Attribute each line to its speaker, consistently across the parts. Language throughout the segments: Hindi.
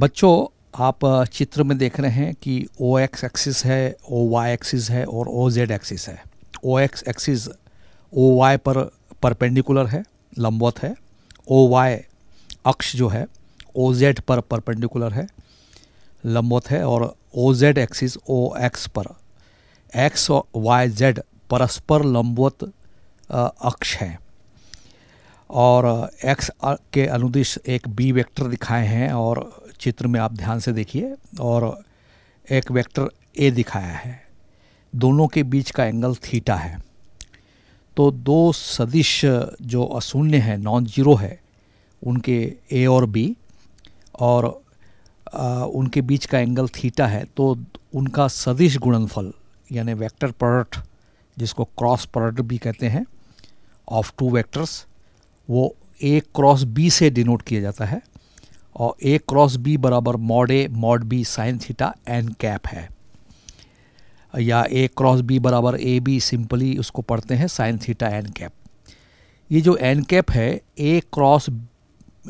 Speaker 1: बच्चों आप चित्र में देख रहे हैं कि ओ एक्स एक्सिस है ओ वाई एक्सिस है और ओ जेड एक्सिस है O X axis O Y पर परपेंडिकुलर है लंबवत है ओ वाई अक्ष जो है ओ जेड पर परपेंडिकुलर है लंबवत है और O Z axis O X पर एक्स वाई जेड परस्पर लंबवत अक्ष है और एक्स के अनुदिश एक बी वेक्टर दिखाए हैं और चित्र में आप ध्यान से देखिए और एक वेक्टर ए दिखाया है दोनों के बीच का एंगल थीटा है तो दो सदिश जो अशून्य है नॉन जीरो है उनके ए और बी और आ, उनके बीच का एंगल थीटा है तो उनका सदिश गुणनफल यानी वेक्टर प्रोडक्ट जिसको क्रॉस प्रोडक्ट भी कहते हैं ऑफ टू वेक्टर्स वो ए क्रॉस बी से डिनोट किया जाता है और ए क्रॉस बी बराबर mod A mod B sine theta N cap है या ए क्रॉस बी बराबर ए बी सिंपली उसको पढ़ते हैं साइन थीटा एन कैप ये जो एन कैप है ए क्रॉस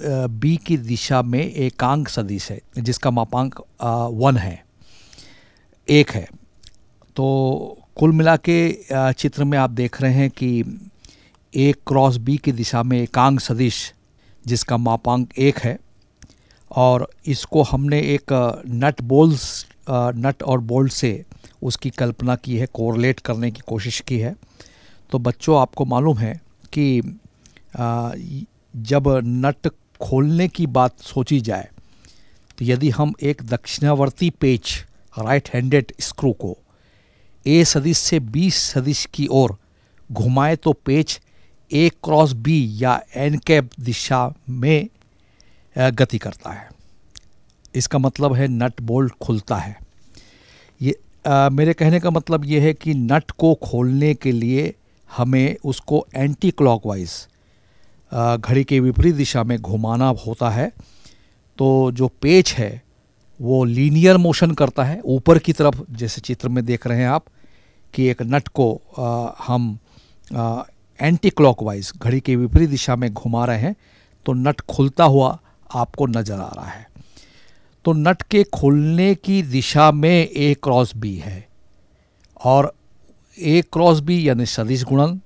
Speaker 1: बी की दिशा में एकांक सदिश है जिसका मापांक वन है एक है तो कुल मिला के चित्र में आप देख रहे हैं कि ए क्रॉस बी की दिशा में एकांक सदिश जिसका मापांक एक है और इसको हमने एक नट बोल्स नट और बोल्ट से उसकी कल्पना की है कोरलेट करने की कोशिश की है तो बच्चों आपको मालूम है कि जब नट खोलने की बात सोची जाए तो यदि हम एक दक्षिणावर्ती पेच राइट हैंडेड स्क्रू को ए सदिश से बी सदिश की ओर घुमाएं तो पेच ए क्रॉस बी या एन कैप दिशा में गति करता है इसका मतलब है नट बोल्ट खुलता है ये आ, मेरे कहने का मतलब ये है कि नट को खोलने के लिए हमें उसको एंटी क्लॉकवाइज घड़ी के विपरीत दिशा में घुमाना होता है तो जो पेच है वो लीनियर मोशन करता है ऊपर की तरफ जैसे चित्र में देख रहे हैं आप कि एक नट को आ, हम आ, एंटी क्लॉकवाइज घड़ी के विपरीत दिशा में घुमा रहे हैं तो नट खुलता हुआ आपको नज़र आ रहा है तो नट के खोलने की दिशा में ए क्रॉस बी है और ए क्रॉस बी यानी सदिश गुणन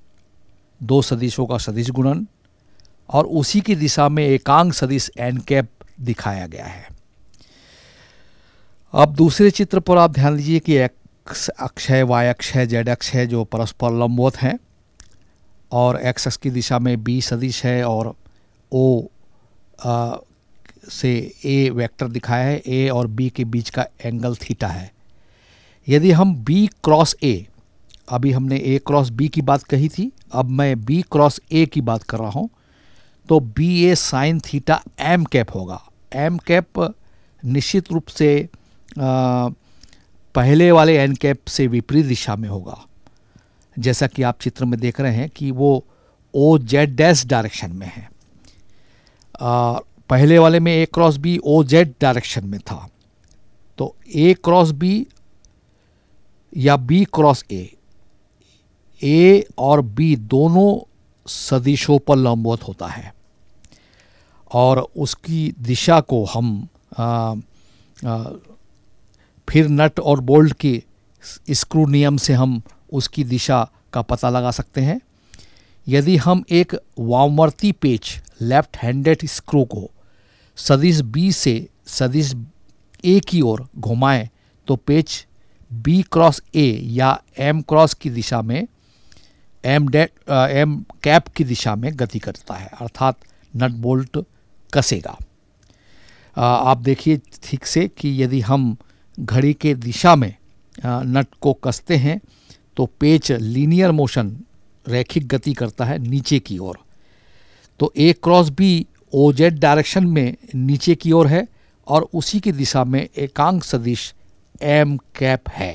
Speaker 1: दो सदिशों का सदिश गुणन और उसी की दिशा में एकांक सदिश एन कैप दिखाया गया है अब दूसरे चित्र पर आप ध्यान दीजिए कि एक्स अक्ष है वाई अक्ष है जेड अक्ष है जो परस्पर लंबवत हैं और एक्स अक्ष की दिशा में बी सदिश है और ओ से ए वेक्टर दिखाया है ए और बी के बीच का एंगल थीटा है यदि हम बी क्रॉस ए अभी हमने ए क्रॉस बी की बात कही थी अब मैं बी क्रॉस ए की बात कर रहा हूँ तो B A sine theta M cap होगा एम कैप निश्चित रूप से आ, पहले वाले एन कैप से विपरीत दिशा में होगा जैसा कि आप चित्र में देख रहे हैं कि वो ओ जेड डैश डायरेक्शन में है पहले वाले में A cross B O Z direction में था तो ए क्रॉस बी या बी क्रॉस ए ए और बी दोनों सदिशों पर लंबवत होता है और उसकी दिशा को हम आ, आ, फिर नट और बोल्ट के स्क्रू नियम से हम उसकी दिशा का पता लगा सकते हैं यदि हम एक वामवर्ती पेच लेफ्ट हैंडेड स्क्रू को सदिश बी से सदिश ए की ओर घुमाएं तो पेच बी क्रॉस ए या एम क्रॉस की दिशा में एम डे एम कैप की दिशा में गति करता है अर्थात नट बोल्ट कसेगा आ, uh, आप देखिए ठीक से कि यदि हम घड़ी के दिशा में आ, uh, नट को कसते हैं तो पेच लीनियर मोशन रैखिक गति करता है नीचे की ओर तो A cross B O Z direction में नीचे की ओर है और उसी की दिशा में एकांक सदिश एम कैप है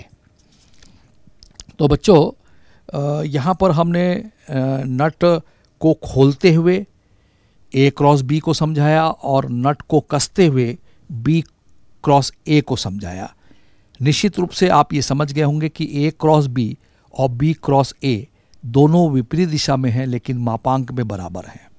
Speaker 1: तो बच्चों यहाँ पर हमने नट को खोलते हुए ए क्रॉस बी को समझाया और नट को कसते हुए बी क्रॉस ए को समझाया निश्चित रूप से आप ये समझ गए होंगे कि ए क्रॉस बी और बी क्रॉस ए दोनों विपरीत दिशा में हैं लेकिन मापांक में बराबर हैं